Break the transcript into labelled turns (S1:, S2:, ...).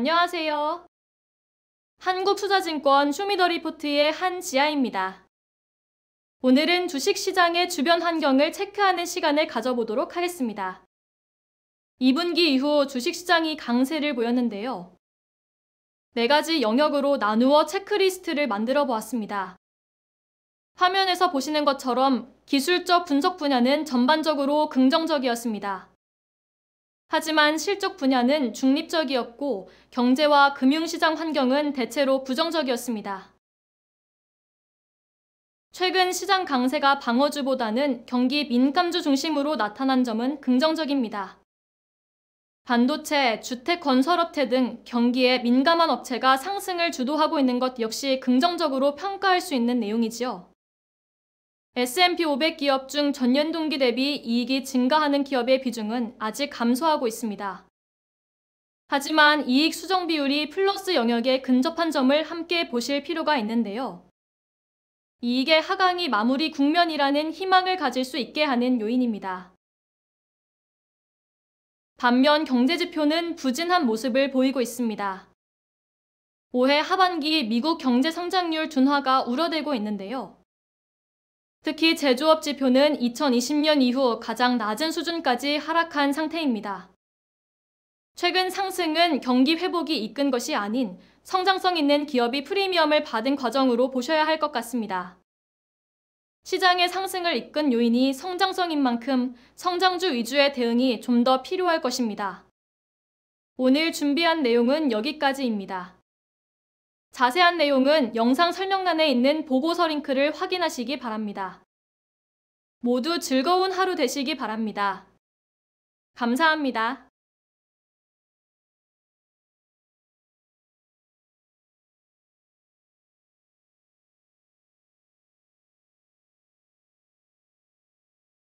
S1: 안녕하세요. 한국투자증권 쇼미더리포트의 한지아입니다. 오늘은 주식시장의 주변 환경을 체크하는 시간을 가져보도록 하겠습니다. 2분기 이후 주식시장이 강세를 보였는데요. 4 가지 영역으로 나누어 체크리스트를 만들어 보았습니다. 화면에서 보시는 것처럼 기술적 분석 분야는 전반적으로 긍정적이었습니다. 하지만 실적 분야는 중립적이었고 경제와 금융시장 환경은 대체로 부정적이었습니다. 최근 시장 강세가 방어주보다는 경기 민감주 중심으로 나타난 점은 긍정적입니다. 반도체, 주택 건설업체 등 경기에 민감한 업체가 상승을 주도하고 있는 것 역시 긍정적으로 평가할 수 있는 내용이지요. S&P 500 기업 중 전년 동기 대비 이익이 증가하는 기업의 비중은 아직 감소하고 있습니다. 하지만 이익 수정 비율이 플러스 영역에 근접한 점을 함께 보실 필요가 있는데요. 이익의 하강이 마무리 국면이라는 희망을 가질 수 있게 하는 요인입니다. 반면 경제지표는 부진한 모습을 보이고 있습니다. 올해 하반기 미국 경제 성장률 둔화가 우려되고 있는데요. 특히 제조업 지표는 2020년 이후 가장 낮은 수준까지 하락한 상태입니다. 최근 상승은 경기 회복이 이끈 것이 아닌 성장성 있는 기업이 프리미엄을 받은 과정으로 보셔야 할 것 같습니다. 시장의 상승을 이끈 요인이 성장성인 만큼 성장주 위주의 대응이 좀 더 필요할 것입니다. 오늘 준비한 내용은 여기까지입니다. 자세한 내용은 영상 설명란에 있는 보고서 링크를 확인하시기 바랍니다. 모두 즐거운 하루 되시기 바랍니다. 감사합니다.